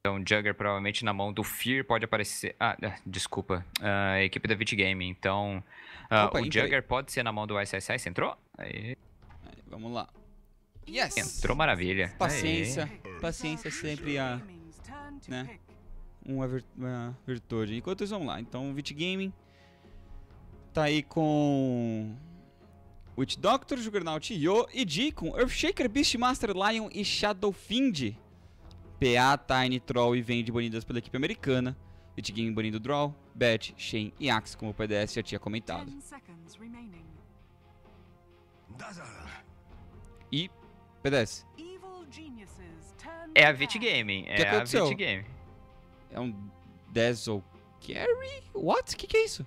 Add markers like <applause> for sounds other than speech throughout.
Então, Jugger provavelmente na mão do Fear pode aparecer. Ah, ah desculpa. Uh, equipe da Vitgame. Então, uh, Opa, o aí, Jugger pode ser na mão do SSS. entrou? Aí. Vamos lá. Yes! Entrou maravilha. Paciência. Paciência sempre a. Né? Uma, virtude. Enquanto isso, vamos lá. Então, o Gaming tá aí com. Witch Doctor, Juggernaut Yo e Deacon, com Earthshaker, Beastmaster, Lion e Fiend. PA, Tiny, tá Troll e Vend banidas pela equipe americana. Itigame banindo Draw, Bat, Shane e Axe, como o PDS já tinha comentado. E PDS. É a Vitgame. É que aconteceu? a Vitgame. É um Dazzle Carry? What? O que, que é isso?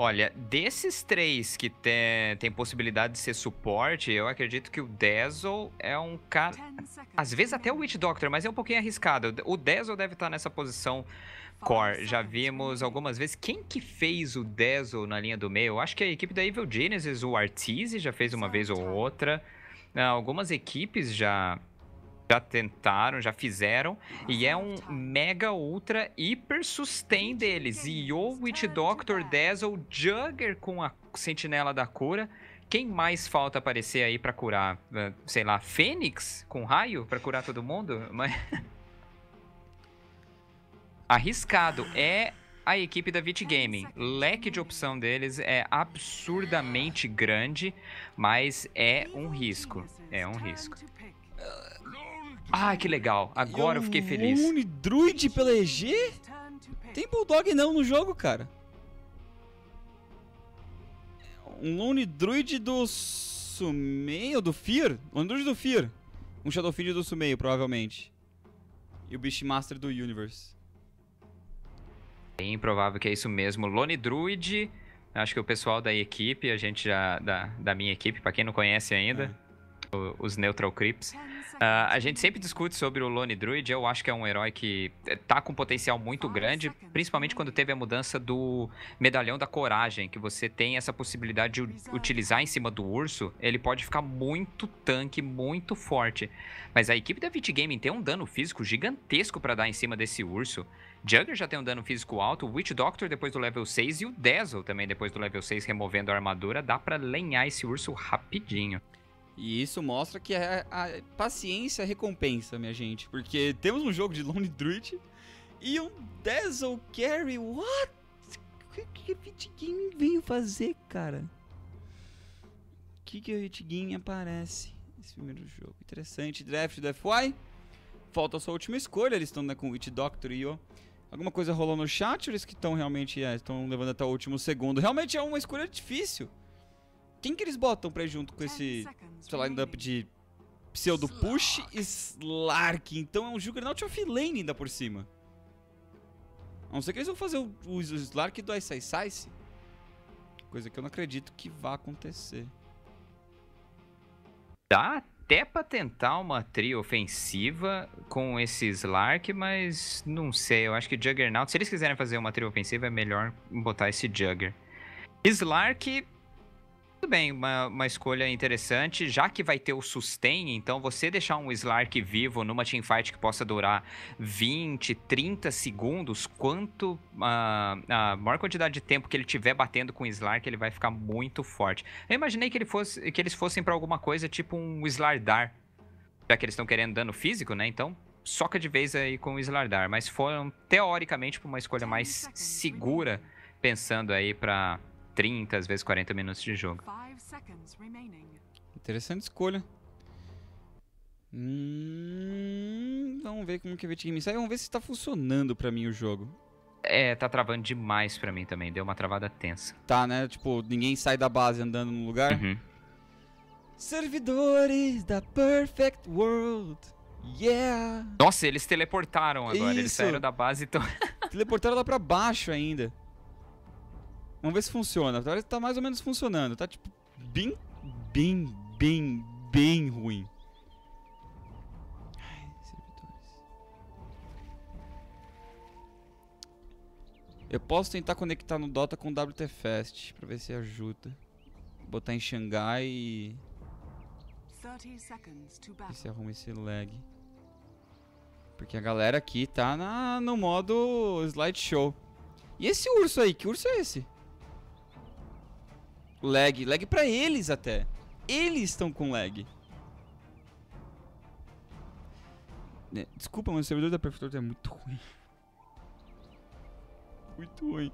Olha, desses três que tem, tem possibilidade de ser suporte, eu acredito que o Dazzle é um cara... Às vezes até o Witch Doctor, mas é um pouquinho arriscado. O Dazzle deve estar nessa posição core. Já vimos algumas vezes. Quem que fez o Dazzle na linha do meio? Eu acho que a equipe da Evil Genesis, o Artise já fez uma vez ou outra. Ah, algumas equipes já já tentaram, já fizeram, e é um tá. mega, ultra, hiper sustain deles. É e o Witch Doctor, Dazzle, Jugger com a Sentinela da Cura. Quem mais falta aparecer aí para curar? Eh, sei lá, Fênix com raio para curar todo mundo? Mas... <laughs> Arriscado. É a equipe da Vit Gaming. Leque de opção deles é absurdamente grande, mas é um risco. É um risco. Ah, que legal. Agora eu, eu fiquei feliz. Um druid pela EG? Tem Bulldog não no jogo, cara. Um Lone Druid do Sumeio, do Fear? Lone Druid do Fear. Um Shadowfiend do Sumeio, provavelmente. E o Beastmaster do Universe. Bem improvável que é isso mesmo. Lone Druid, acho que o pessoal da equipe, a gente já, da, da minha equipe, pra quem não conhece ainda... É os Neutral Creeps. Uh, a gente sempre discute sobre o Lone Druid, eu acho que é um herói que eh, tá com potencial muito grande, principalmente quando teve a mudança do Medalhão da Coragem, que você tem essa possibilidade de utilizar em cima do urso, ele pode ficar muito tanque, muito forte. Mas a equipe da Game tem um dano físico gigantesco para dar em cima desse urso. Jugger já tem um dano físico alto, o Witch Doctor depois do level 6 e o Dazzle também depois do level 6 removendo a armadura, dá para lenhar esse urso rapidinho. E isso mostra que é a, a paciência recompensa, minha gente. Porque temos um jogo de Lone Druid e um Dazzle Carry. What? O que, que a Fit Game veio fazer, cara? O que, que a Fit Game aparece nesse primeiro jogo? Interessante. Draft do FY. Falta a sua última escolha. Eles estão né, com Hit Doctor e o. Alguma coisa rolou no chat, eles que estão realmente estão é, levando até o último segundo. Realmente é uma escolha difícil. Quem que eles botam pra ir junto com esse, sei lá, lineup de pseudo push e Slark? Então é um Juggernaut lane ainda por cima. A não ser que eles vão fazer o, o, Slark do Ice Ice Ice. Coisa que eu não acredito que vá acontecer. Dá até pra tentar uma tria ofensiva com esse Slark, mas não sei. Eu acho que Juggernaut, se eles quiserem fazer uma tria ofensiva, é melhor botar esse Jugger. Slark tudo bem, uma, uma, escolha interessante, já que vai ter o sustain, então você deixar um Slark vivo numa teamfight que possa durar 20, 30 segundos, quanto a, ah, a maior quantidade de tempo que ele tiver batendo com o Slark, ele vai ficar muito forte. Eu imaginei que, ele fosse, que eles fossem para alguma coisa tipo um Slardar, já que eles estão querendo dano físico, né? Então soca de vez aí com o Slardar, mas foram teoricamente para uma escolha mais segura, pensando aí para 30, às vezes 40 minutos de jogo. Interessante escolha. Hum, vamos ver como que o me sai. Vamos ver se está funcionando para mim o jogo. É, tá travando demais para mim também. Deu uma travada tensa. Tá, né? Tipo, ninguém sai da base andando no lugar. Uhum. Servidores da Perfect World. Yeah! Nossa, eles teleportaram agora. Isso. Eles saíram da base e tão... <laughs> teleportaram lá pra baixo ainda. Vamos ver se funciona. Agora tá mais ou menos funcionando. Tá tipo bem, bem, bem, bem ruim. Ai, servidores. Eu posso tentar conectar no Dota com o WTFest pra ver se ajuda. botar em Xangai e. E se arruma esse lag. Porque a galera aqui tá na, no modo slideshow. E esse urso aí? Que urso é esse? Lag. Lag pra eles até. Eles estão com lag. Né, desculpa, mas o servidor da Perfector é tá muito ruim. Muito ruim.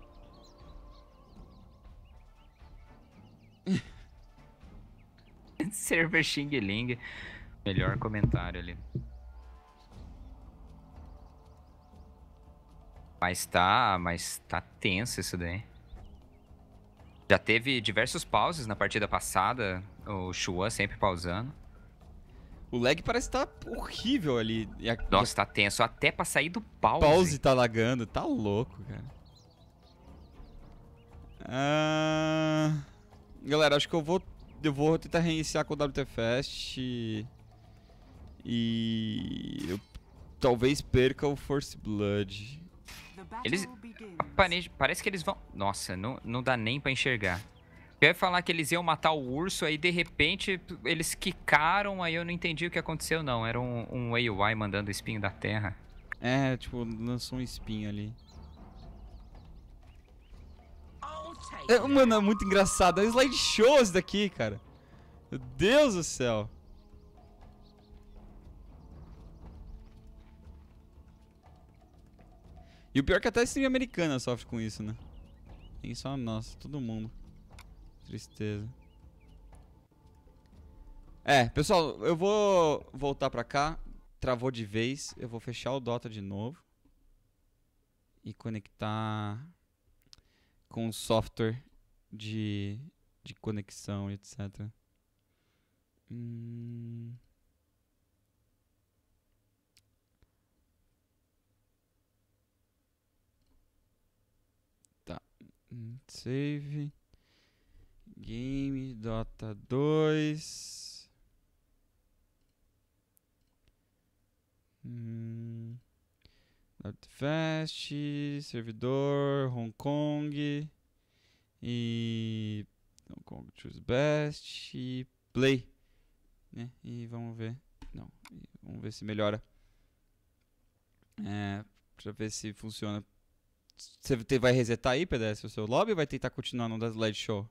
<laughs> Server Xing Ling. Melhor comentário ali. Mas tá, mas tá tenso isso daí. Já teve diversos pauses na partida passada, o Chua sempre pausando. O lag parece estar tá horrível ali. A... Nossa, tá tenso até pra sair do pause. Pause tá lagando, tá louco, cara. Ah, galera, acho que eu vou eu vou tentar reiniciar com o WTFest e... e eu talvez perca o Force Blood. Eles. parece que eles vão. Nossa, não, não dá nem pra enxergar. Eu ia falar que eles iam matar o urso, aí de repente eles quicaram, aí eu não entendi o que aconteceu, não. Era um, um AY mandando espinho da terra. É, tipo, lançou um espinho ali. É, mano, é muito engraçado. É um slideshow isso daqui, cara. Meu Deus do céu. E o pior é que até a stream americana sofre com isso, né? Tem só nossa, todo mundo. Tristeza. É, pessoal, eu vou voltar pra cá. Travou de vez. Eu vou fechar o Dota de novo. E conectar com o software de, de conexão, etc. Hum... Save. Game Dota 2. Hum. servidor, Hong Kong e Hong Kong Choose Best e Play, né? E vamos ver, não, vamos ver se melhora, é, para ver se funciona você vai resetar aí, pedestre, o seu lobby ou vai tentar continuar no das LED Show?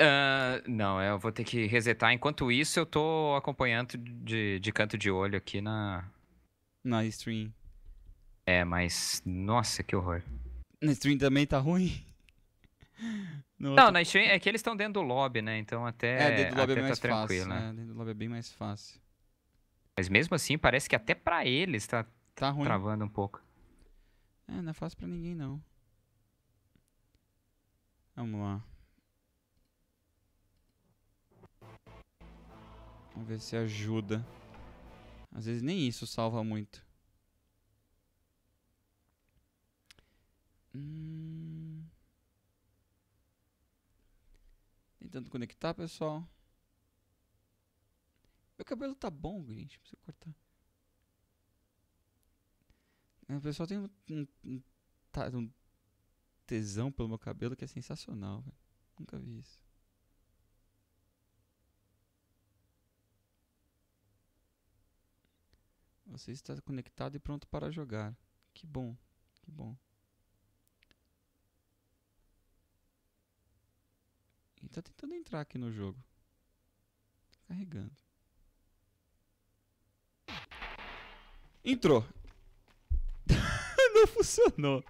Uh, não, eu vou ter que resetar. Enquanto isso, eu tô acompanhando de, de canto de olho aqui na. Na stream. É, mas. Nossa, que horror. Na stream também tá ruim? <laughs> No não, outro... na stream é que eles estão dentro do lobby, né? Então até. É, dentro do lobby é tá mais tá fácil. Né? É, dentro do lobby é bem mais fácil. Mas mesmo assim, parece que até pra eles tá, tá ruim. travando um pouco. É, não é fácil pra ninguém não. Vamos lá. Vamos ver se ajuda. Às vezes nem isso salva muito. Hum... Tentando conectar, pessoal. Meu cabelo tá bom, gente. Preciso cortar. O pessoal tem um, um, um, tesão pelo meu cabelo que é sensacional, velho. Nunca vi isso. Você está conectado e pronto para jogar. Que bom, que bom. E tá tentando entrar aqui no jogo. carregando. Entrou. <laughs> funcionou.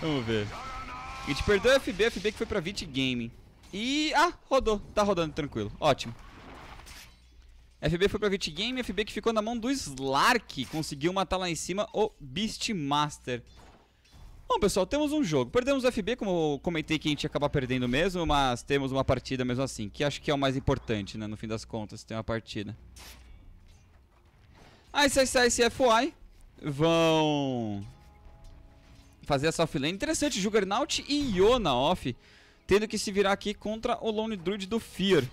Vamos ver. A gente perdeu o FB, FB que foi pra Vit game E... Ah, rodou. Tá rodando tranquilo. Ótimo. FB foi pra Vit Game, FB que ficou na mão do Slark. Conseguiu matar lá em cima o Beastmaster. Bom, pessoal, temos um jogo. Perdemos o FB, como eu comentei que a gente ia acabar perdendo mesmo, mas temos uma partida mesmo assim, que acho que é o mais importante, né, no fim das contas, tem uma partida. sai e CFY vão fazer essa offlane. Interessante, Juggernaut e Yona off, tendo que se virar aqui contra o Lone Druid do Fear.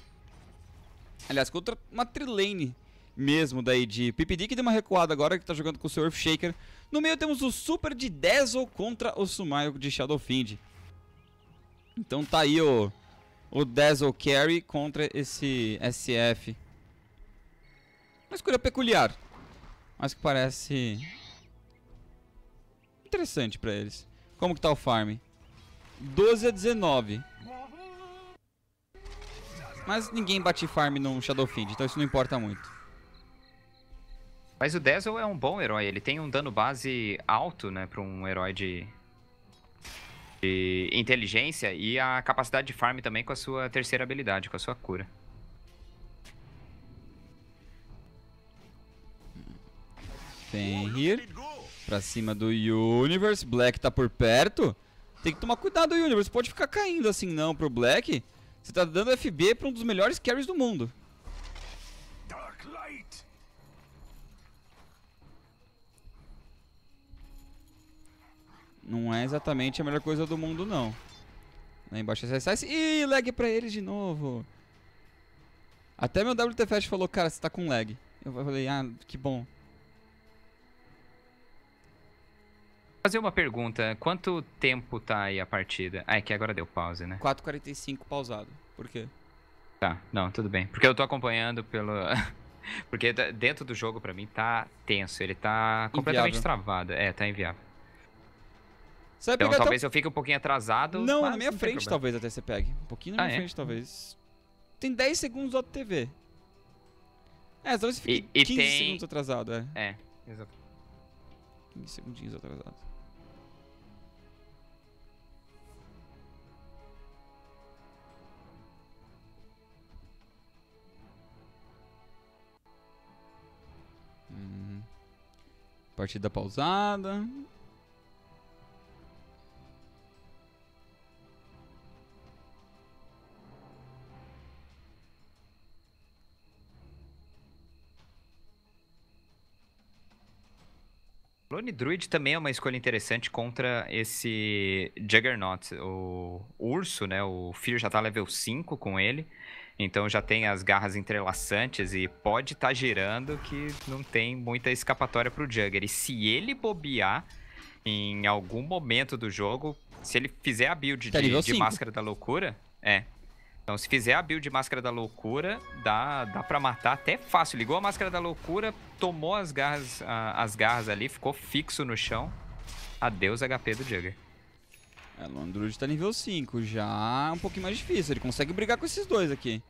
Aliás, contra uma trilane mesmo daí de Pipidi que deu uma recuada agora, que tá jogando com o seu Earthshaker. No meio temos o Super de Dazzle contra o Sumaio de Shadowfiend. Então tá aí o, o Dazzle Carry contra esse SF. Uma escolha peculiar, mas que parece interessante pra eles. Como que tá o farm? 12 a 19. Mas ninguém bate farm no Shadowfiend, então isso não importa muito. Mas o Dazzle é um bom herói, ele tem um dano base alto, né, pra um herói de, de inteligência e a capacidade de farm também com a sua terceira habilidade, com a sua cura. Fenrir. Pra cima do Universe. Black tá por perto. Tem que tomar cuidado, Universe. Pode ficar caindo assim não pro Black. Você tá dando FB pra um dos melhores carries do mundo. Não é exatamente a melhor coisa do mundo, não. Lá embaixo SSS. É Ih, lag pra eles de novo. Até meu WTFast falou, cara, você tá com lag. Eu falei, ah, que bom. Fazer uma pergunta, quanto tempo tá aí a partida? Ah, é que agora deu pause, né? 4h45 pausado. Por quê? Tá, não, tudo bem. Porque eu tô acompanhando pelo. <laughs> Porque dentro do jogo, pra mim, tá tenso. Ele tá completamente inviável. travado. É, tá inviável. Você então talvez eu fique um pouquinho atrasado. Não, na minha não frente talvez até você pegue. Um pouquinho na ah, minha é? frente talvez. Tem 10 segundos do TV. É, talvez você fique e, e 15 tem... segundos atrasado, é. É, exato. 15 segundinhos atrasado. Partida pausada. Clone Druid também é uma escolha interessante contra esse Juggernaut, o urso, né? O Fear já tá level 5 com ele. Então já tem as garras entrelaçantes e pode estar tá girando que não tem muita escapatória pro Jugger. E se ele bobear em algum momento do jogo, se ele fizer a build tá de, de Máscara da Loucura, é. Então se fizer a build de Máscara da Loucura, dá, dá pra matar até fácil. Ligou a Máscara da Loucura, tomou as garras, as garras ali, ficou fixo no chão. Adeus HP do Jugger. É, o Android tá nível 5, já é um pouquinho mais difícil. Ele consegue brigar com esses dois aqui.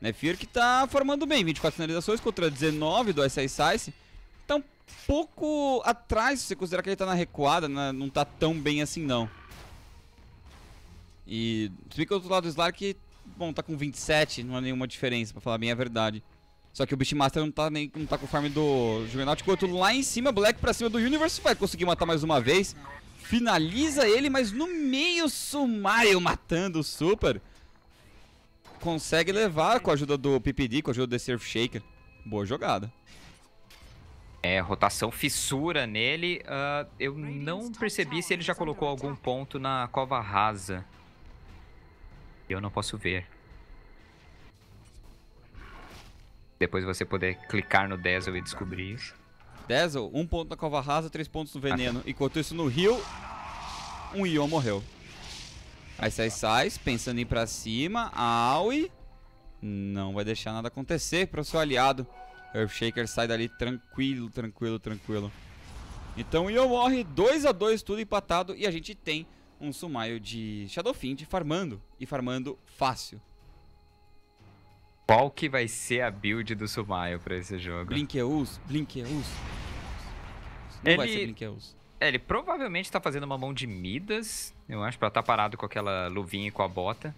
Nefier né, que tá formando bem, 24 finalizações contra 19 do SI Size. Tá um pouco atrás, se você considerar que ele tá na recuada, né? não tá tão bem assim não. E se bem que o outro lado do Slark, bom, tá com 27, não há nenhuma diferença, pra falar bem a verdade. Só que o Beastmaster não tá, nem, não tá com farm do Juvenal, enquanto lá em cima, Black pra cima do Universe vai conseguir matar mais uma vez finaliza ele, mas no meio Sumaio matando o Super. Consegue levar com a ajuda do PPD, com a ajuda do Surf Shaker. Boa jogada. É, rotação fissura nele. Uh, eu não percebi se ele já colocou algum ponto na cova rasa. Eu não posso ver. Depois você poder clicar no Dazzle e descobrir isso. Dazzle, um ponto na cova rasa, três pontos no veneno. Ah. Enquanto isso no Rio, um Ion morreu. Aí sai sai, pensando em ir pra cima. A Aoi não vai deixar nada acontecer pro seu aliado. Earthshaker sai dali tranquilo, tranquilo, tranquilo. Então o Ion morre 2 a 2 tudo empatado. E a gente tem um sumaio de Shadowfiend farmando. E farmando fácil. Qual que vai ser a build do Sumaio pra esse jogo? Blinkeus, Blinkeus. Não ele... vai ser Blinkeus. É, ele provavelmente tá fazendo uma mão de Midas, eu acho, pra estar tá parado com aquela luvinha e com a bota.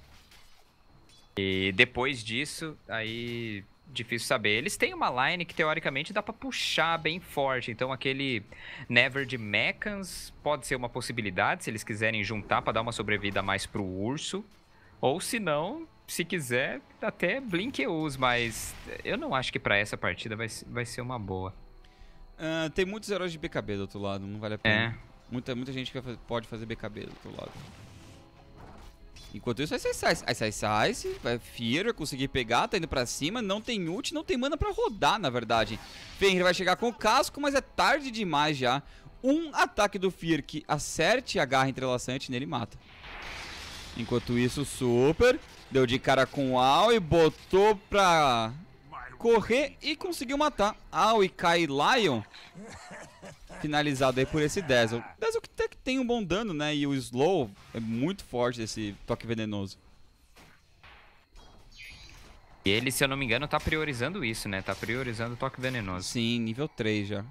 E depois disso, aí difícil saber. Eles têm uma line que teoricamente dá para puxar bem forte, então aquele Never de Mechans pode ser uma possibilidade se eles quiserem juntar para dar uma sobrevida mais pro urso, ou se não, se quiser até Blinkeus, mas eu não acho que para essa partida vai, vai ser uma boa. Uh, tem muitos heróis de BKB do outro lado, não vale a pena. É. Muita, muita gente que pode fazer BKB do outro lado. Enquanto isso, aí sai, sai, aí sai, sai, vai Fear, conseguir pegar, tá indo pra cima, não tem ult, não tem mana pra rodar, na verdade. Fenrir vai chegar com o casco, mas é tarde demais já. Um ataque do Fear que acerte a garra entrelaçante nele mata. Enquanto isso, Super deu de cara com o Al e botou pra correr e conseguiu matar. Ah, o Ikai Lion. Finalizado aí por esse Dazzle. Dazzle que até que tem um bom dano, né? E o Slow é muito forte esse toque venenoso. E ele, se eu não me engano, tá priorizando isso, né? Tá priorizando o toque venenoso. Sim, nível 3 já.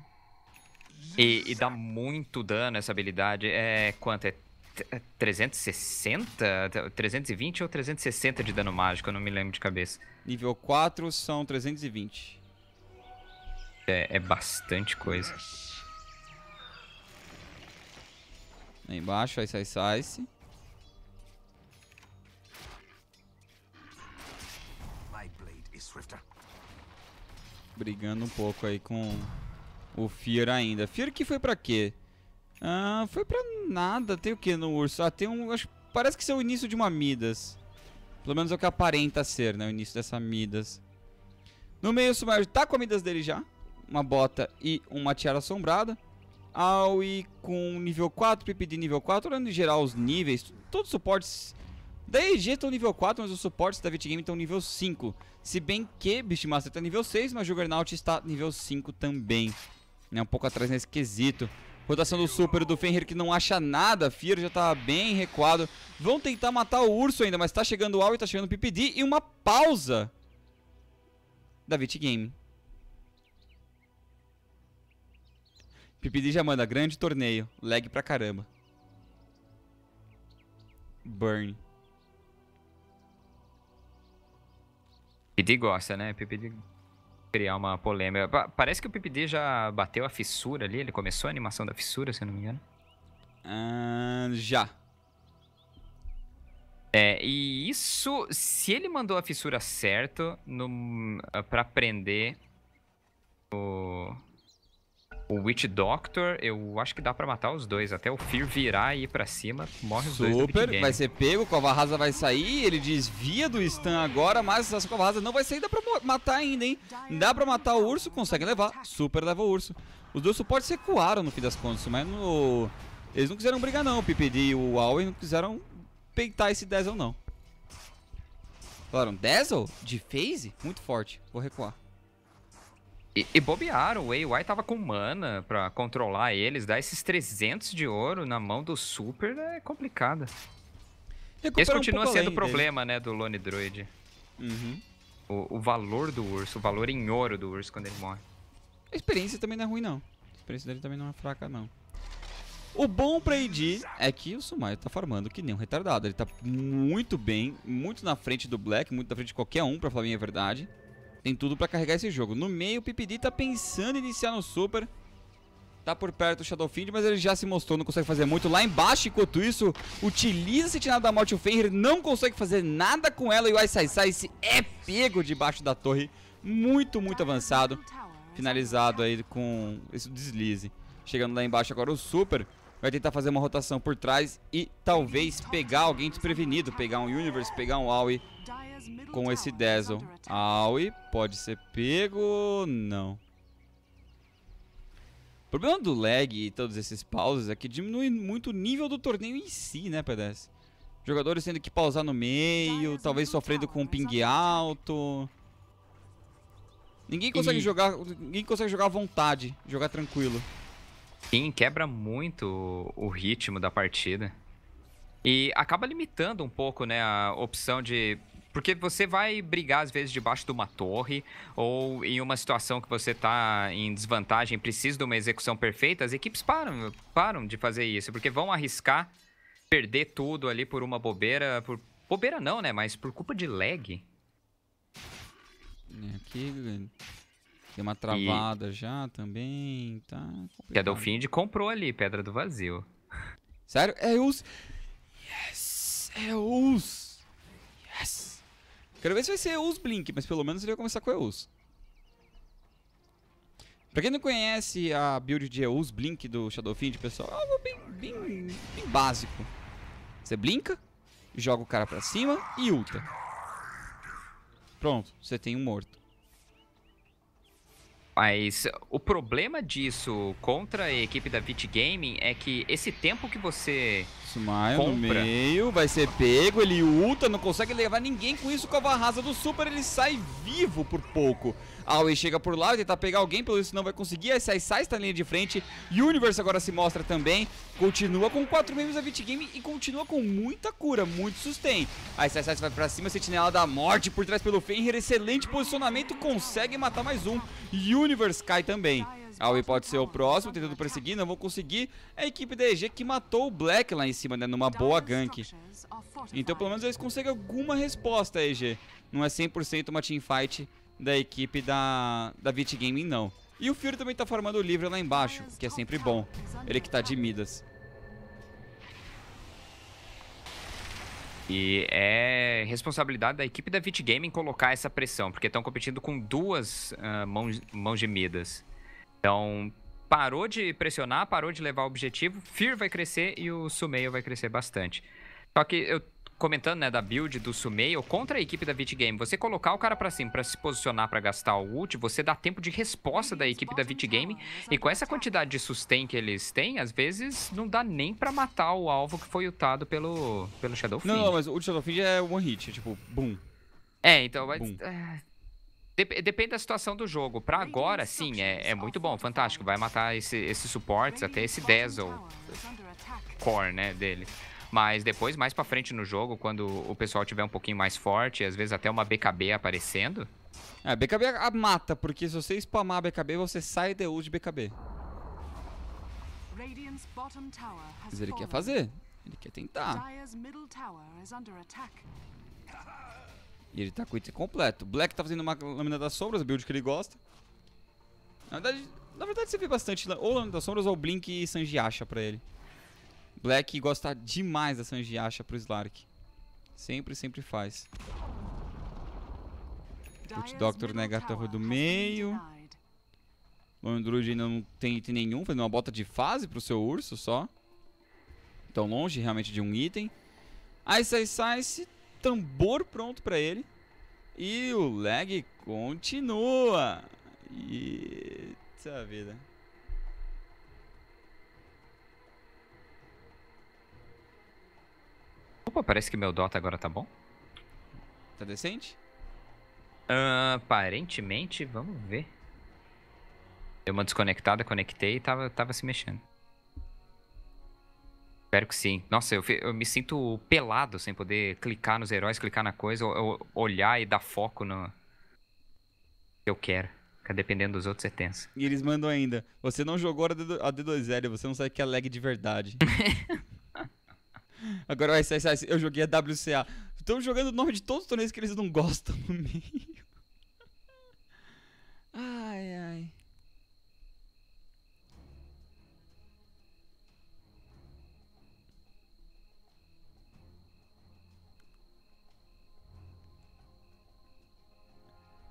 E, e dá muito dano essa habilidade. É quanto? É 360? 320 é ou 360 de dano mágico? Eu não me lembro de cabeça. Nível 4 são 320. É, é bastante coisa. Aí embaixo, aí sai, sai. Brigando um pouco aí com o Fear ainda. Fear que foi pra quê? Ah, foi pra nada. Tem o que no urso? Ah, tem um... Acho, parece que isso é o início de uma Midas. Pelo menos é o que aparenta ser, né? O início dessa Midas. No meio sumário tá com a Midas dele já. Uma bota e uma tiara assombrada. Aui com nível 4, Pipi de nível 4. Olhando em geral os níveis, todos os suportes da EG estão nível 4, mas os suportes da Vitigame estão nível 5. Se bem que Beastmaster tá nível 6, mas Juggernaut está nível 5 também. Né? Um pouco atrás nesse quesito. Rotação do Super do Fenrir que não acha nada. Fear já tá bem recuado. Vão tentar matar o urso ainda, mas tá chegando o Al e tá chegando o PPD. E uma pausa da Vit Game. PPD já manda grande torneio. Lag pra caramba. Burn. PPD gosta, né? PPD criar uma polêmica. Parece que o PPD já bateu a fissura ali, ele começou a animação da fissura, se eu não me engano. Uh, já. É, e isso, se ele mandou a fissura certo no, pra prender o, o Witch Doctor, eu acho que dá para matar os dois. Até o Fear virar e ir pra cima, morre os dois. Super, vai ser pego, Covarrasa vai sair, ele desvia do stun agora, mas essa Covarrasa não vai sair, dá pra matar ainda, hein? Dá pra matar o urso, consegue levar. Super leva o urso. Os dois suportes recuaram no fim das contas, mas no... eles não quiseram brigar não, o PPD e o Alwyn não quiseram peitar esse Dazzle não. Falaram um Dazzle de phase? Muito forte. Vou recuar. E, e bobearam, o Wei tava com mana pra controlar eles. Dar esses 300 de ouro na mão do Super é complicado. Recupera Esse continua um sendo o problema, dele. né, do Lone Droid. Uhum. O, o, valor do urso, o valor em ouro do urso quando ele morre. A experiência também não é ruim, não. A experiência dele também não é fraca, não. O bom pra Edi é que o Sumai tá farmando que nem um retardado. Ele tá muito bem, muito na frente do Black, muito na frente de qualquer um, pra falar a minha verdade. Tem tudo pra carregar esse jogo. No meio, o Pipidi tá pensando em iniciar no Super. Tá por perto o Shadowfiend, mas ele já se mostrou, não consegue fazer muito. Lá embaixo, enquanto isso, utiliza a sentinela da morte. O Fenrir não consegue fazer nada com ela. E o Ice Sai se é pego debaixo da torre. Muito, muito avançado. Finalizado aí com esse deslize. Chegando lá embaixo agora o Super. Vai tentar fazer uma rotação por trás e talvez pegar alguém desprevenido. Pegar um Universe, pegar um Aoi com esse Dazzle. Aoi, pode ser pego? Não. O problema do lag e todos esses pausas é que diminui muito o nível do torneio em si, né, PDS? Jogadores tendo que pausar no meio, talvez sofrendo com um ping alto. Ninguém consegue e... jogar, ninguém consegue jogar à vontade, jogar tranquilo. Sim, quebra muito o ritmo da partida. E acaba limitando um pouco, né, a opção de porque você vai brigar, às vezes, debaixo de uma torre ou em uma situação que você está em desvantagem, precisa de uma execução perfeita, as equipes param, param de fazer isso, porque vão arriscar perder tudo ali por uma bobeira, por bobeira não, né, mas por culpa de lag. É, aqui tem uma travada e... já também, tá complicado. Que a Dolphin comprou ali, Pedra do Vazio. Sério? É os... Yes! É os... Yes! Quero ver se vai ser Eus Blink, mas pelo menos ele vai começar com Eus. Pra quem não conhece a build de Eus Blink do Shadowfiend, pessoal, é algo bem, bem, bem básico. Você blinka, joga o cara pra cima e ulta. Pronto, você tem um morto. Mas o problema disso contra a equipe da Vit Gaming é que esse tempo que você Smile compra... no meio, vai ser pego, ele ulta, não consegue levar ninguém com isso com a varrasa do Super, ele sai vivo por pouco. Aoi chega por lá, vai tentar pegar alguém, pelo isso não vai conseguir. A sai, sai, está na linha de frente. Universe agora se mostra também. Continua com 4 membros da Vitgame e continua com muita cura, muito sustain. A sai, sai, vai para cima, sentinela da morte por trás pelo Fenrir. Excelente posicionamento, consegue matar mais um. Universe cai também. Aoi pode ser o próximo, tentando perseguir, não vou conseguir. É a equipe da EG que matou o Black lá em cima, né? Numa boa gank. Então pelo menos eles conseguem alguma resposta, EG. Não é 100% uma teamfight da equipe da, da Vit Gaming, não. E o Fury também tá farmando livro lá embaixo, que é sempre bom. Ele que tá de Midas. E é responsabilidade da equipe da Vit Gaming colocar essa pressão, porque estão competindo com duas uh, mãos, mãos de Midas. Então, parou de pressionar, parou de levar o objetivo, Fear vai crescer e o Sumeio vai crescer bastante. Só que eu comentando, né, da build do Sumail contra a equipe da Vit Game. Você colocar o cara para cima para se posicionar para gastar o ult, você dá tempo de resposta da equipe da Vit Game e com essa quantidade de sustain que eles têm, às vezes não dá nem para matar o alvo que foi ultado pelo pelo Shadowfiend. Não, não, mas o ult Shadowfiend é one hit, é tipo, boom. É, então, vai é, depende da situação do jogo. Para agora, sim, é, é, muito bom, fantástico. Vai matar esses esse suportes, até esse Dazzle Core, né, dele. Mas depois, mais para frente no jogo, quando o pessoal tiver um pouquinho mais forte, às vezes até uma BKB aparecendo. É, BKB mata, porque se você spamar a BKB, você sai de ult de BKB. Mas ele quer fazer. Ele quer tentar. E ele tá com o item completo. Black tá fazendo uma lâmina das sombras, build que ele gosta. Na verdade, na verdade você vê bastante ou lâmina das sombras ou Blink e Sanji acha pra ele. Black gosta demais da Sanjiasha pro Slark. Sempre, sempre faz. O Doctor nega a torre do meio. o Android ainda não tem item nenhum, fazendo uma bota de fase pro seu urso só. Tão longe realmente de um item. Ice Ice Ice, tambor pronto pra ele. E o lag continua. Eita vida. Pô, parece que meu Dota agora tá bom. Tá decente? Uh, aparentemente, vamos ver. Deu uma desconectada, conectei e tava, tava se mexendo. Espero que sim. Nossa, eu, eu me sinto pelado sem poder clicar nos heróis, clicar na coisa, ou, ou olhar e dar foco no que eu quero. Fica dependendo dos outros, é tenso. E eles mandam ainda: você não jogou a D2L, você não sabe que é lag de verdade. <laughs> Agora o SSS, eu joguei a WCA. Estão jogando o nome de todos os torneios que eles não gostam no meio. Ai, ai.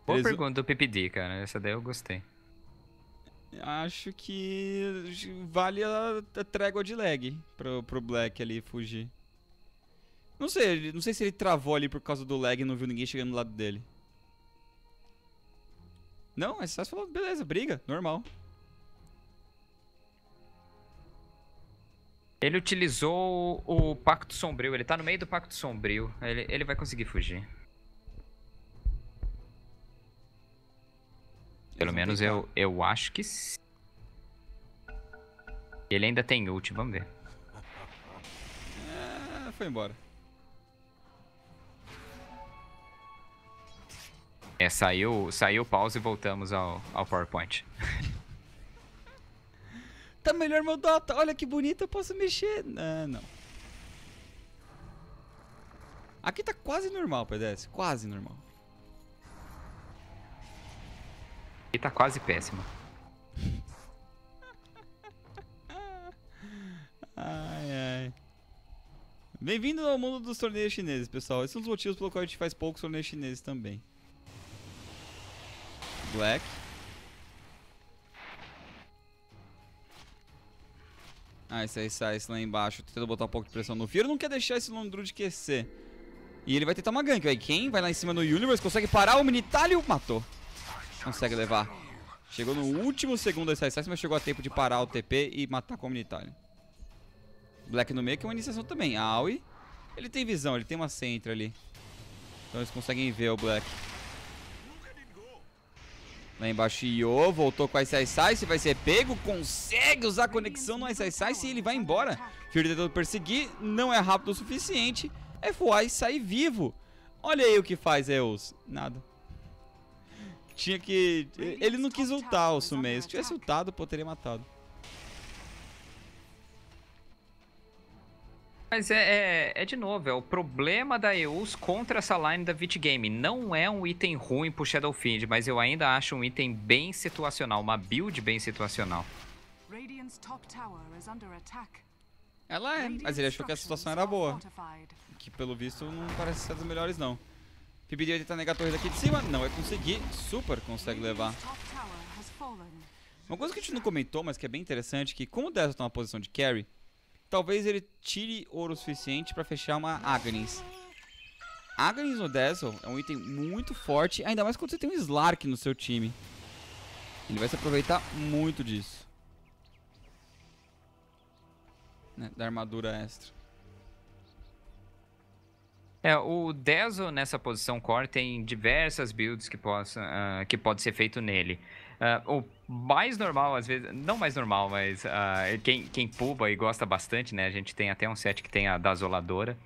Boa Eles... pergunta do PPD, cara. Essa daí eu gostei. Acho que vale a, trégua de lag pro, pro Black ali fugir. Não sei, não sei se ele travou ali por causa do lag e não viu ninguém chegando do lado dele. Não, é só falou, beleza, briga, normal. Ele utilizou o Pacto Sombrio, ele tá no meio do Pacto Sombrio. Ele, ele vai conseguir fugir. Pelo menos eu, eu acho que sim. Ele ainda tem ult, vamos ver. É, foi embora. É, saiu, saiu pause e voltamos ao, ao PowerPoint. <laughs> tá melhor meu Dota, olha que bonito, eu posso mexer. Não, não. Aqui tá quase normal, PDS, quase normal. Aqui tá quase péssimo. <laughs> ai, ai. Bem-vindo ao mundo dos torneios chineses, pessoal. Esse é um dos motivos pelo qual a gente faz poucos torneios chineses também. Black. Ah, esse aí sai, lá embaixo. Tentando botar um pouco de pressão no Fiora. Não quer deixar esse Londrude aquecer. E ele vai tentar uma gank. Aí quem vai lá em cima do Universe consegue parar o Minitalio. Matou. Consegue levar. Chegou no último segundo esse SS, mas chegou a tempo de parar o TP e matar com o Minitalio. Black no meio que é uma iniciação também. A Aoi, ele tem visão, ele tem uma Sentry ali. Então eles conseguem ver o Black. Lá embaixo Io, voltou com a Ice vai ser pego, consegue usar a conexão no Ice Ice e ele vai embora. Fury tentando perseguir, não é rápido o suficiente, é FY sai vivo. Olha aí o que faz Eus, nada. Tinha que... ele não quis ultar o Sumei, se tivesse ultado, poderia matado. Mas é, é, é, de novo, é o problema da EUS contra essa line da Game. Não é um item ruim pro Shadowfiend, mas eu ainda acho um item bem situacional, uma build bem situacional. Ela é, mas ele achou que a situação era boa. Que pelo visto não parece ser das melhores não. PBD vai tentar negar a torre daqui de cima, não vai conseguir. Super consegue levar. Uma coisa que a gente não comentou, mas que é bem interessante, que como o Dazzle tá na posição de carry, talvez ele tire ouro suficiente para fechar uma Agnes. Agnes no Dazzle é um item muito forte, ainda mais quando você tem um Slark no seu time. Ele vai se aproveitar muito disso. Né, da armadura extra. É, o Dezo nessa posição core tem diversas builds que, possa, uh, que pode ser feito nele. Uh, o mais normal, às vezes, não mais normal, mas uh, quem, quem puba e gosta bastante, né? A gente tem até um set que tem a dasoladora,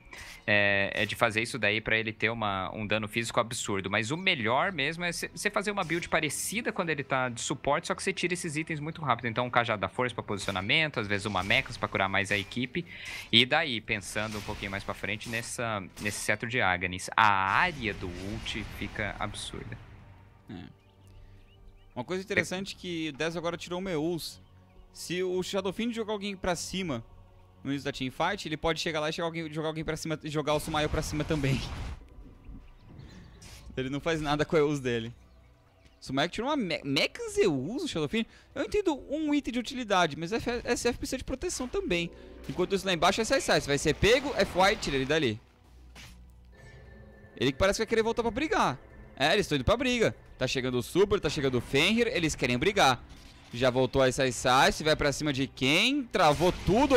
é, é de fazer isso daí para ele ter uma, um dano físico absurdo. Mas o melhor mesmo é você fazer uma build parecida quando ele tá de suporte, só que você tira esses itens muito rápido. Então, um cajado da força para posicionamento, às vezes uma mechas para curar mais a equipe. E daí, pensando um pouquinho mais para frente, nessa, nesse cetro de Agnes, a área do ult fica absurda. É. Uma coisa interessante é que o Dez agora tirou o Meus. Se o Shadowfiend jogar alguém pra cima no início da teamfight, ele pode chegar lá e alguém, jogar alguém pra cima, e jogar o Sumayo pra cima também. <laughs> Ele não faz nada com o Eus dele. Sumayo tirou uma me Mechas Eus, o Shadowfiend. Eu entendo um item de utilidade, mas F SF precisa de proteção também. Enquanto isso lá embaixo, é sai. Se vai ser pego, F tira ele dali. Ele que parece que vai querer voltar pra brigar. É, eles estão indo pra briga. Tá chegando o Super, tá chegando o Fenrir, eles querem brigar. Já voltou a Sai se vai pra cima de quem? Travou tudo, o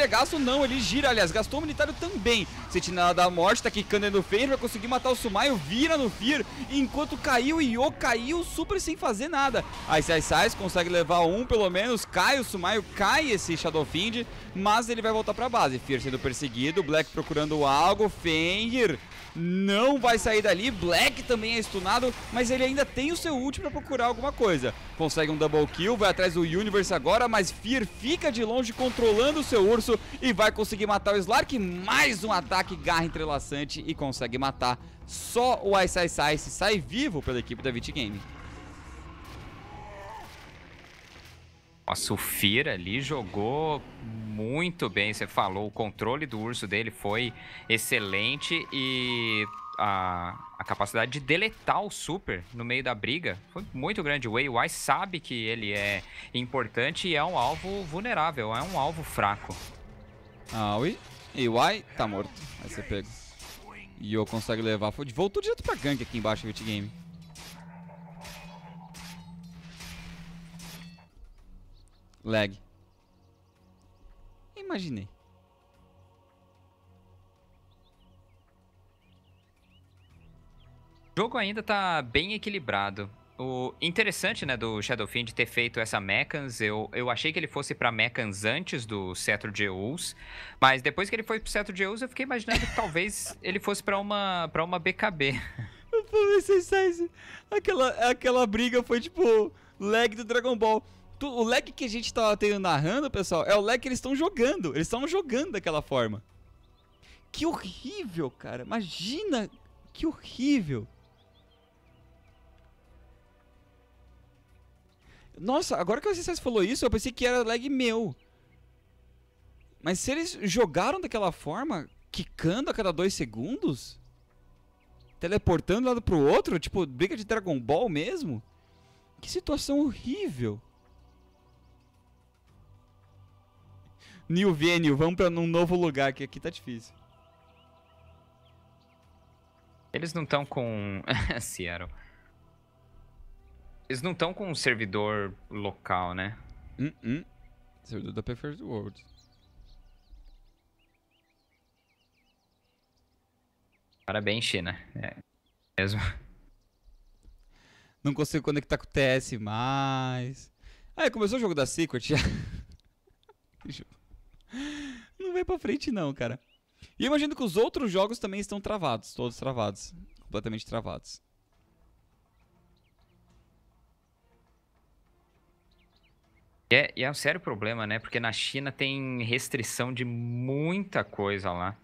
é Gasto? não, ele gira, aliás, gastou o Militário também. Sentinela da Morte tá quicando no Fenrir, vai conseguir matar o Sumaio, vira no Fear, enquanto caiu o Io, caiu o Super sem fazer nada. A Sai consegue levar um pelo menos, cai o Sumaio, cai esse Shadowfiend, mas ele vai voltar pra base. Fear sendo perseguido, Black procurando algo, Fenrir não vai sair dali. Black também é stunado, mas ele ainda tem o seu ult pra procurar alguma coisa. Consegue um double kill, vai atrás do Universe agora, mas Fear fica de longe controlando o seu urso e vai conseguir matar o Slark. Mais um ataque, garra entrelaçante e consegue matar. Só o Ice Ice Ice sai vivo pela equipe da Vit Game. a Sufira ali jogou muito bem, você falou, o controle do urso dele foi excelente e a, a capacidade de deletar o super no meio da briga foi muito grande. O AY sabe que ele é importante e é um alvo vulnerável, é um alvo fraco. Ah, o AY tá morto, vai ser pego. Yo consegue levar, voltou direto pra gank aqui embaixo, Vit Game. Lag. Imaginei. O jogo ainda tá bem equilibrado. O interessante, né, do Shadowfiend ter feito essa Mechans, eu, eu achei que ele fosse pra Mechans antes do Cetro de Eus, mas depois que ele foi pro Cetro de Eus, eu fiquei imaginando que talvez ele fosse pra uma, pra uma BKB. Eu falei, vocês, aquela, aquela briga foi tipo lag do Dragon Ball tu, o lag que a gente tá tendo narrando, pessoal, é o lag que eles estão jogando. Eles estão jogando daquela forma. Que horrível, cara. Imagina que horrível. Nossa, agora que vocês falou isso, eu pensei que era lag meu. Mas se eles jogaram daquela forma, quicando a cada dois segundos, teleportando de um lado pro outro, tipo, briga de Dragon Ball mesmo? Que situação horrível. New Venue, vamos pra um novo lugar, que aqui tá difícil. Eles não estão com. Sierra. <laughs> Eles não estão com um servidor local, né? Uh -uh. Servidor da Perfect World. Parabéns, China. É. Mesmo. Não consigo conectar com o TS mais. Ah, começou o jogo da Secret já. <laughs> que jogo. <laughs> não vai pra frente, não, cara. E imagino que os outros jogos também estão travados, todos travados. Completamente travados. É, e é um sério problema, né? Porque na China tem restrição de muita coisa lá.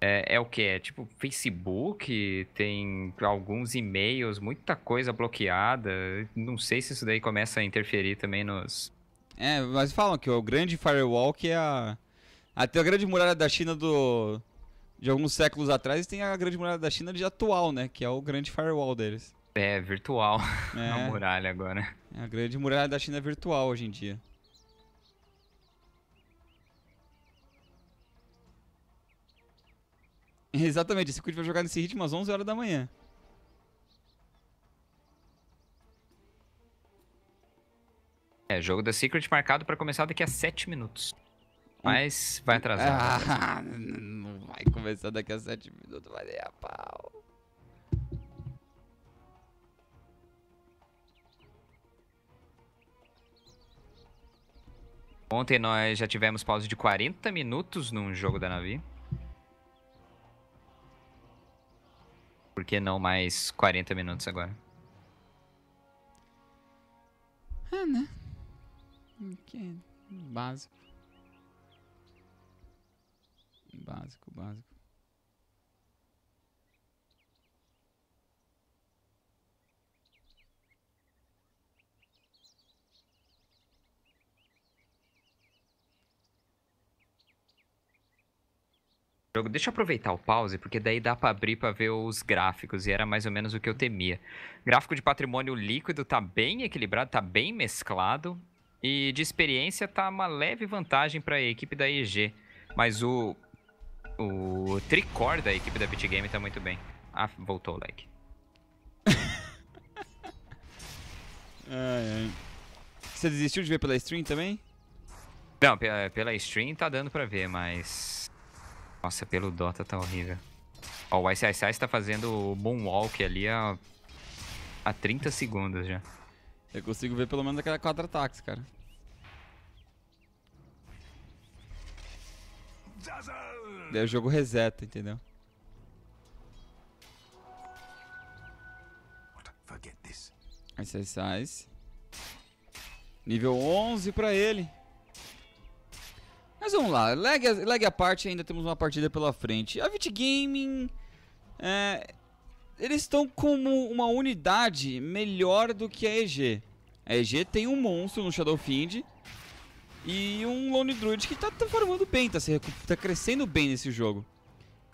É, é o que? É tipo Facebook, tem alguns e-mails, muita coisa bloqueada. Não sei se isso daí começa a interferir também nos, é, mas falam que o grande firewall que é a. Até a grande muralha da China do. De alguns séculos atrás tem a grande muralha da China de atual, né? Que é o grande firewall deles. É, virtual. <laughs> É. A muralha agora. É a grande muralha da China é virtual hoje em dia. Exatamente, esse circuito vai jogar nesse ritmo às 11 horas da manhã. É, jogo da Secret marcado para começar daqui a 7 minutos. Hum. Mas vai atrasar. Ah, <laughs> não vai começar daqui a 7 minutos, vai dar a pau. Ontem nós já tivemos pausa de 40 minutos num jogo da Navi. Por que não mais 40 minutos agora? que básico. Básico, básico. Deixa eu aproveitar o pause, porque daí dá para abrir para ver os gráficos, e era mais ou menos o que eu temia. gráfico de patrimônio líquido tá bem equilibrado, tá bem mesclado e de experiência tá uma leve vantagem para a equipe da EG, mas o o tricor da equipe da Pit Game tá muito bem. Ah, voltou o like. ai, ai. Você desistiu de ver pela stream também? Não, pela, pela stream tá dando pra ver, mas... Nossa, pelo Dota tá horrível. Ó, o ICICI está fazendo o Moonwalk ali há, há 30 segundos já. Eu consigo ver pelo menos aquela quatro ataques, cara. Daí o jogo reseta, entendeu? Forget é Nível 11 pra ele. Mas vamos lá, lag, lag a parte, ainda temos uma partida pela frente. A Vit Gaming é, eles estão como uma unidade melhor do que a EG. A EG tem um monstro no Shadowfiend e um Lone Druid que tá, tá formando bem, tá, se, tá crescendo bem nesse jogo.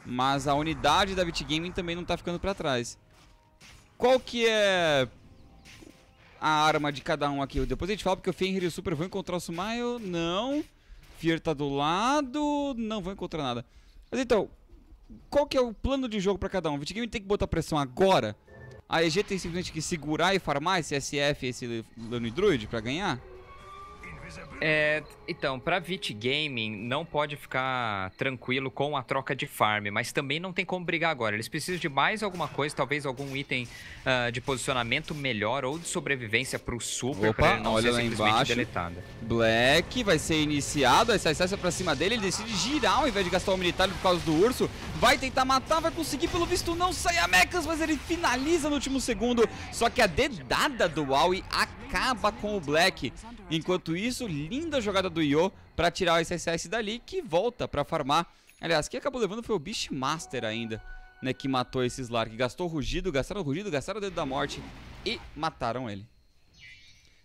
Mas a unidade da Bitgaming também não tá ficando pra trás. Qual que é a arma de cada um aqui? Depois a gente fala porque o Fenrir e o Super vão encontrar o Sumail. Não. Fear tá do lado. Não vão encontrar nada. Mas então, qual que é o plano de jogo para cada um? O Vitigame tem que botar pressão agora? A EG tem simplesmente que segurar e farmar esse SF e esse Lano Druid pra ganhar? É, então, para VIT Gaming, não pode ficar tranquilo com a troca de farm, mas também não tem como brigar agora. Eles precisam de mais alguma coisa, talvez algum item uh, de posicionamento melhor ou de sobrevivência pro Super, Opa, pra ele não olha ser simplesmente deletado. Black vai ser iniciado, essa sai é pra cima dele, ele decide girar ao invés de gastar o militar por causa do urso, vai tentar matar, vai conseguir, pelo visto não sai a Mechas, mas ele finaliza no último segundo, só que a dedada do Wowie acaba acaba com o Black. Enquanto isso, linda jogada do Yo para tirar o SSS dali, que volta para farmar. Aliás, quem acabou levando foi o Beastmaster ainda, né, que matou esse Slark. Gastou rugido, gastaram rugido, gastaram o dedo da morte e mataram ele.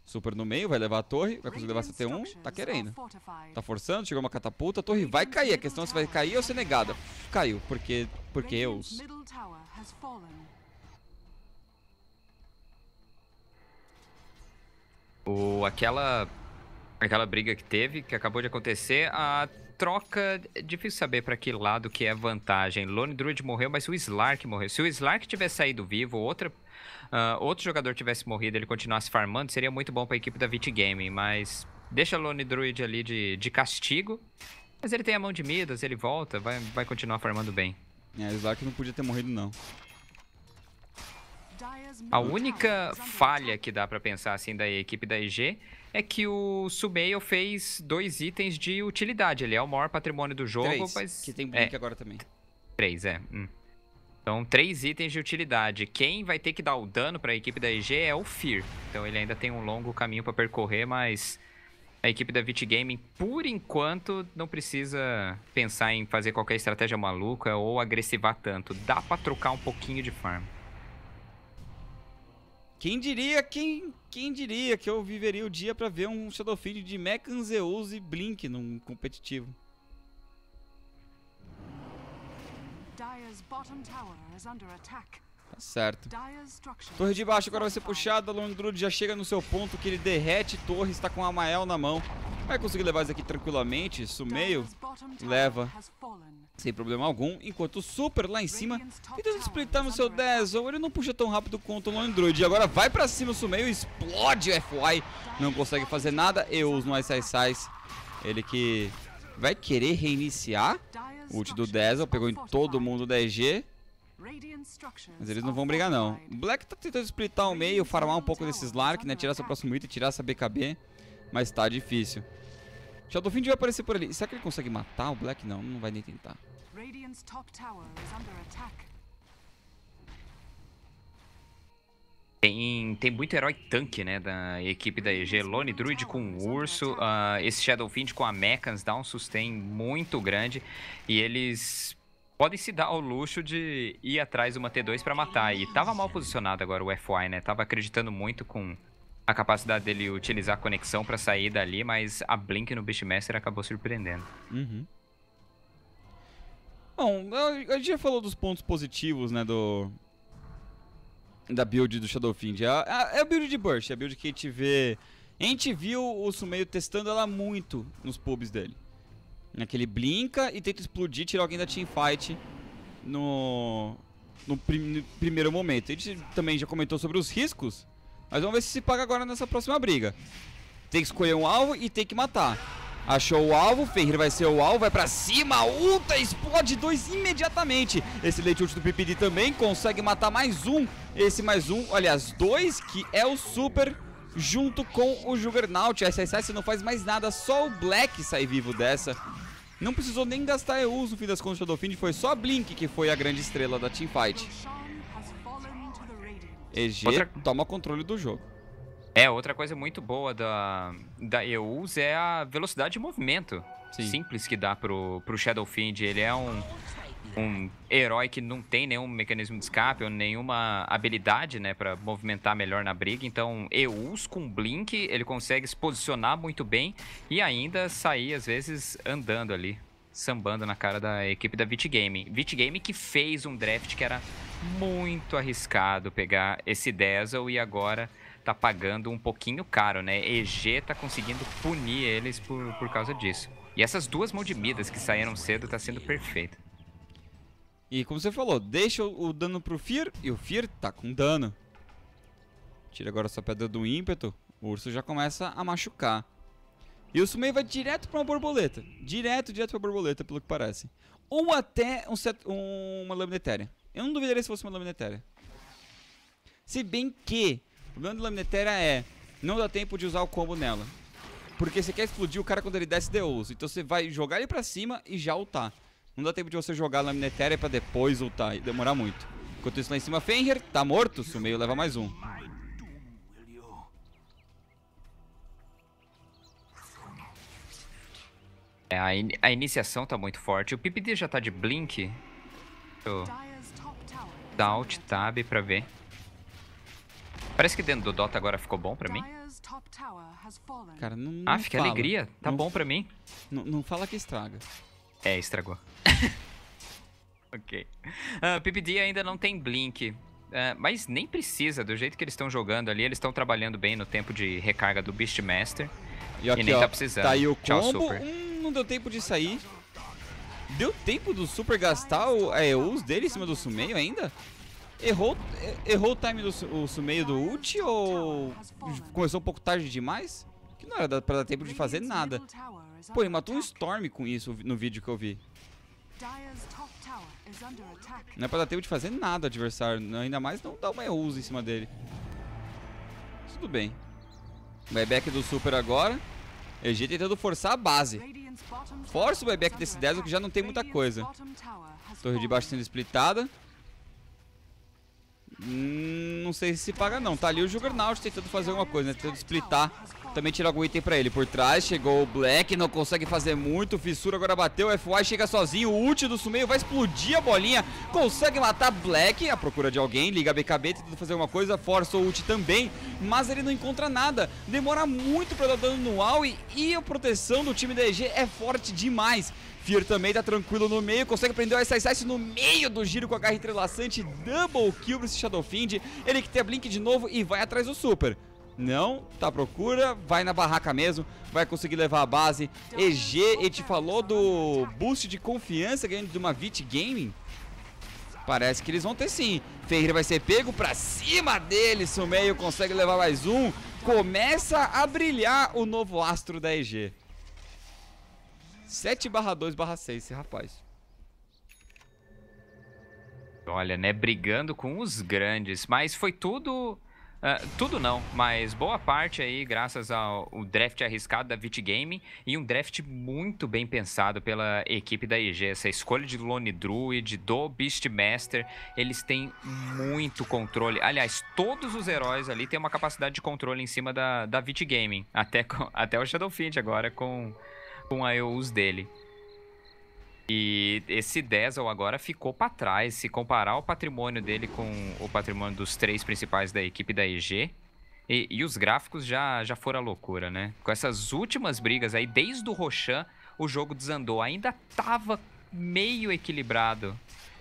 Super no meio, vai levar a torre, vai conseguir levar essa T1, tá querendo. Tá forçando, chegou uma catapulta, a torre vai cair. A questão é se vai cair ou ser é negada. Caiu, porque, porque eu... O, aquela, aquela briga que teve, que acabou de acontecer, a troca, é difícil saber para que lado que é vantagem. Lone Druid morreu, mas o Slark morreu. Se o Slark tivesse saído vivo, outra, uh, outro jogador tivesse morrido, ele continuasse farmando, seria muito bom para a equipe da Vit Gaming, mas deixa Lone Druid ali de, de castigo. Mas ele tem a mão de Midas, ele volta, vai, vai continuar farmando bem. É, o Slark não podia ter morrido não. A única falha que dá para pensar assim da equipe da EG é que o Sumail fez dois itens de utilidade. Ele é o maior patrimônio do jogo, três, mas... que tem é. Blink é, agora também. Três, é. Hum. Então, três itens de utilidade. Quem vai ter que dar o dano para a equipe da EG é o Fear. Então, ele ainda tem um longo caminho para percorrer, mas a equipe da Vit Gaming, por enquanto, não precisa pensar em fazer qualquer estratégia maluca ou agressivar tanto. Dá para trocar um pouquinho de farm. Quem diria, quem, quem diria que eu viveria o dia para ver um Shadowfiend de Mechan Zeus e Blink num competitivo? Tá certo. Torre de baixo agora vai ser puxada. Londrude já chega no seu ponto que ele derrete torre, está com a Mael na mão. Vai conseguir levar isso aqui tranquilamente. Isso meio leva sem problema algum, enquanto o Super lá em cima tenta explitar no seu Dazzle, ele não puxa tão rápido quanto o Android, agora vai pra cima o meio explode o FY, não consegue fazer nada, eu uso no Ice Ice Ice, ele que vai querer reiniciar, ult do Dazzle, pegou em todo mundo da EG, mas eles não vão brigar não, Black tá tentando splitar o meio, farmar um pouco desses Lark, né, tirar seu próximo item, tirar essa BKB, mas tá difícil. Shadowfiend vai aparecer por ali. Será que ele consegue matar o Black? Não, não vai nem tentar. Radiant's top tower is under attack. Tem, tem muito herói tanque, né, da equipe da EG. Lone Druid com o Urso, uh, esse Shadowfiend com a Mechans dá um sustain muito grande. E eles podem se dar ao luxo de ir atrás de uma T2 para matar. E tava mal posicionado agora o FY, né? Tava acreditando muito com a capacidade dele utilizar a conexão para sair dali, mas a Blink no Beastmaster acabou surpreendendo. Uhum. Bom, a gente já falou dos pontos positivos, né, do... Da build do Shadowfiend. É a, a, é a build de Burst, é a build que a gente vê... A gente viu o Sumeio testando ela muito nos pubs dele. Naquele blinka e tenta explodir, tirar alguém da teamfight no, no, prim, no primeiro momento. A gente também já comentou sobre os riscos mas vamos ver se se paga agora nessa próxima briga. Tem que escolher um alvo e tem que matar. Achou o alvo, Ferreira vai ser o alvo, vai pra cima, ulta, explode dois imediatamente. Esse leite ult do Pipidi também consegue matar mais um. Esse mais um, aliás, dois, que é o super junto com o Juggernaut. A SSS não faz mais nada, só o Black sai vivo dessa. Não precisou nem gastar EUs no fim das contas do Shadowfiend, foi só a Blink que foi a grande estrela da teamfight. EG outra... toma controle do jogo. É, outra coisa muito boa da, da EUS é a velocidade de movimento Sim. simples que dá pro, pro Shadow Fiend. Ele é um, um herói que não tem nenhum mecanismo de escape ou nenhuma habilidade, né, para movimentar melhor na briga. Então, Eus com Blink, ele consegue se posicionar muito bem e ainda sair, às vezes, andando ali sambando na cara da equipe da Vitgame. Vitgame que fez um draft que era muito arriscado pegar esse Dazzle e agora tá pagando um pouquinho caro, né? EG tá conseguindo punir eles por, por causa disso. E essas duas mão de Midas que saíram cedo tá sendo perfeita. E como você falou, deixa o dano pro Fear e o Fear tá com dano. Tira agora essa pedra do ímpeto, o urso já começa a machucar. E o Sumei vai direto para uma borboleta. Direto, direto para borboleta, pelo que parece. Ou até um set, um, uma lâmina etérea. Eu não duvidaria se fosse uma lâmina etérea. Se bem que o problema da lâmina etérea é não dá tempo de usar o combo nela. Porque você quer explodir o cara quando ele desce de uso Então você vai jogar ele pra cima e já ultar. Não dá tempo de você jogar a lâmina etérea pra depois ultar e demorar muito. Enquanto isso lá em cima, Fenrir tá morto, sumei leva mais um. É, a, in a, iniciação tá muito forte. O PPD já tá de blink. Deixa eu dar alt tab pra ver. Parece que dentro do Dota agora ficou bom pra mim. Cara, não, não Ah, fica alegria. Tá não, bom pra mim. Não, não fala que estraga. É, estragou. <laughs> ok. Uh, ah, PPD ainda não tem blink. Uh, mas nem precisa, do jeito que eles estão jogando ali, eles estão trabalhando bem no tempo de recarga do Beastmaster. E, aqui, e nem tá ó, tá precisando. Tá aí o combo. Tchau, super. Hum não deu tempo de sair. Deu tempo do Super gastar o, é, o dele em cima do Sumeio ainda? Errou, é, errou o time do o Sumeio do ult ou começou um pouco tarde demais? Que não era pra dar tempo de fazer nada. Pô, ele matou um Storm com isso no vídeo que eu vi. Não é pra dar tempo de fazer nada, adversário. Ainda mais não dá uma use em cima dele. Tudo bem. Buyback do Super agora. EG tá tentando forçar a base. Força o buyback desse Dazzle que já não tem muita coisa. Torre de baixo sendo splitada. Hum, não sei se paga não. Tá ali o Juggernaut tentando fazer alguma coisa, né? Tentando splitar. Também tirar algum item pra ele. Por trás chegou o Black, não consegue fazer muito. Fissura agora bateu. O FY chega sozinho. O ult do Sumeio vai explodir a bolinha. Consegue matar Black à procura de alguém. Liga a BKB tentando fazer alguma coisa. Força o ult também. Mas ele não encontra nada. Demora muito pra dar dano no Aoi. E a proteção do time da EG é forte demais. Fear também tá tranquilo no meio, consegue prender o SSS no meio do giro com a garra entrelaçante, double kill pra esse Shadowfiend, ele que tem a Blink de novo e vai atrás do Super. Não, tá à procura, vai na barraca mesmo, vai conseguir levar a base. EG, ele te falou do boost de confiança ganhando de uma VIT Gaming? Parece que eles vão ter sim. Ferreira vai ser pego pra cima dele, meio, consegue levar mais um. Começa a brilhar o novo astro da EG. 7 barra 2 barra 6, esse rapaz. Olha, né, brigando com os grandes, mas foi tudo... Uh, tudo não, mas boa parte aí graças ao, ao draft arriscado da Vit Game e um draft muito bem pensado pela equipe da IG. Essa escolha de Lone Druid, do Beastmaster, eles têm muito controle. Aliás, todos os heróis ali têm uma capacidade de controle em cima da, da Vit Game, até, <laughs> até o Shadowfiend agora com com a EOUs dele. E esse Dazzle agora ficou para trás. Se comparar o patrimônio dele com o patrimônio dos três principais da equipe da EG, e, e, os gráficos já, já foram a loucura, né? Com essas últimas brigas aí, desde o Roshan, o jogo desandou. Ainda tava meio equilibrado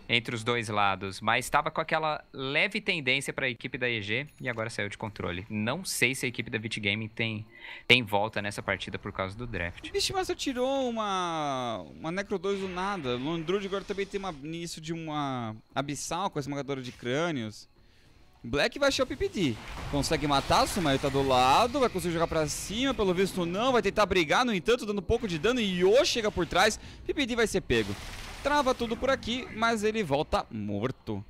entre os dois lados, mas estava com aquela leve tendência para a equipe da EG e agora saiu de controle. Não sei se a equipe da Bitgame tem, tem volta nessa partida por causa do draft. Vixe, mas eu tirou uma, uma Necro 2 do nada. Londrude agora também tem uma, início de uma Abissal com a esmagadora de crânios. Black vai achar o PPD. Consegue matar, Sumaio tá do lado, vai conseguir jogar pra cima, pelo visto não, vai tentar brigar, no entanto, dando um pouco de dano, e Yo chega por trás, PPD vai ser pego. Trava tudo por aqui, mas ele volta morto.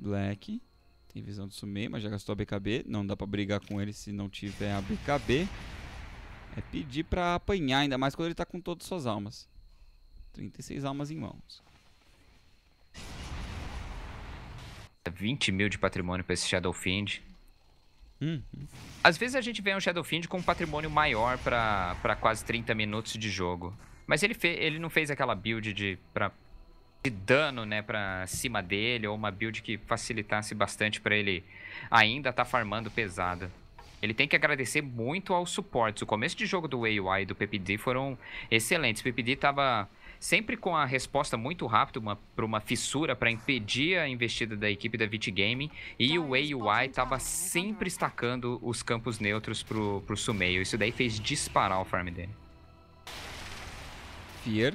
Black. Tem visão de sumir, mas já gastou a BKB. Não dá pra brigar com ele se não tiver a BKB. É pedir pra apanhar, ainda mais quando ele tá com todas suas almas. 36 almas em mãos. 20 mil de patrimônio pra esse Shadow Fiend. Uhum. Às vezes a gente vê um Shadowfiend com um patrimônio maior para quase 30 minutos de jogo. Mas ele, fe, ele não fez aquela build de, pra, de dano né, para cima dele, ou uma build que facilitasse bastante para ele ainda tá farmando pesada. Ele tem que agradecer muito aos suportes. O começo de jogo do AY e do PPD foram excelentes. O PPD tava sempre com a resposta muito rápida para uma fissura para impedir a investida da equipe da Vitigaming. E tá, o AUI estava né, sempre estacando os campos neutros para o Sumeio. Isso daí fez disparar o farm dele. Fear.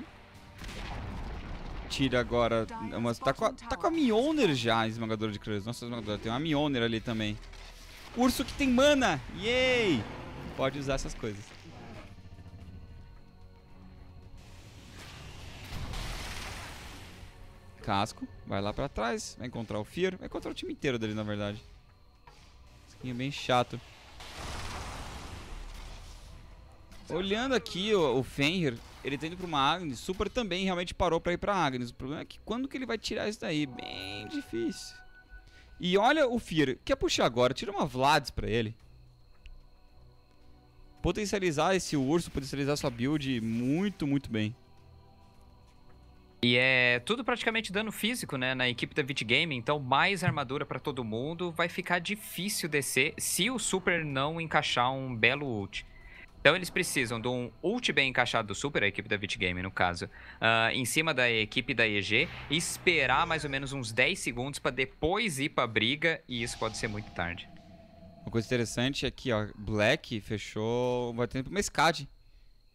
Tira agora. Uma, tá, com a, tá com a Mioner já, esmagador de cruz. Nossa, esmagador Tem uma Mioner ali também. Urso que tem mana! Yay! Pode usar essas coisas. Casco, vai lá pra trás, vai encontrar o Fear, vai encontrar o time inteiro dele, na verdade. Skin é bem chato. Olhando aqui o, o Fenrir, ele tá indo pra uma Agnes, Super também realmente parou pra ir pra Agnes. O problema é que quando que ele vai tirar isso daí? Bem difícil. E olha o Fear, quer puxar agora, tira uma Vlads pra ele. Potencializar esse urso, potencializar sua build muito, muito bem. E é tudo praticamente dano físico, né, na equipe da Vitgame, então mais armadura para todo mundo, vai ficar difícil descer se o Super não encaixar um belo ult. Então eles precisam de um ult bem encaixado do Super, a equipe da Vitgame no caso, uh, em cima da equipe da EG, esperar mais ou menos uns 10 segundos para depois ir para a briga, e isso pode ser muito tarde. Uma coisa interessante é que ó, Black fechou, vai ter uma SCAD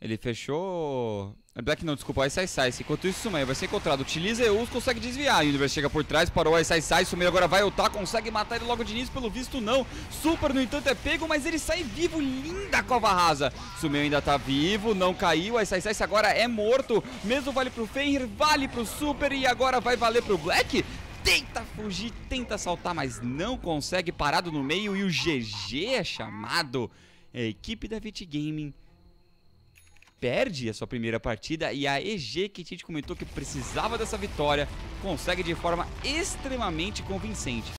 ele fechou... É black não, desculpa, o Ice Ice Enquanto isso, Sumei vai ser encontrado. Utiliza Eus, consegue desviar. Universe chega por trás, parou o Ice Ice Sumei agora vai ultar, consegue matar ele logo de início, pelo visto não. Super, no entanto, é pego, mas ele sai vivo. Linda cova rasa. Sumei ainda tá vivo, não caiu. Ice Ice agora é morto. Mesmo vale pro Fenrir, vale pro Super e agora vai valer pro Black tenta fugir, tenta saltar, mas não consegue, parado no meio e o GG é chamado. É a equipe da Vit Gaming perde a sua primeira partida e a EG, que gente comentou que precisava dessa vitória, consegue de forma extremamente convincente.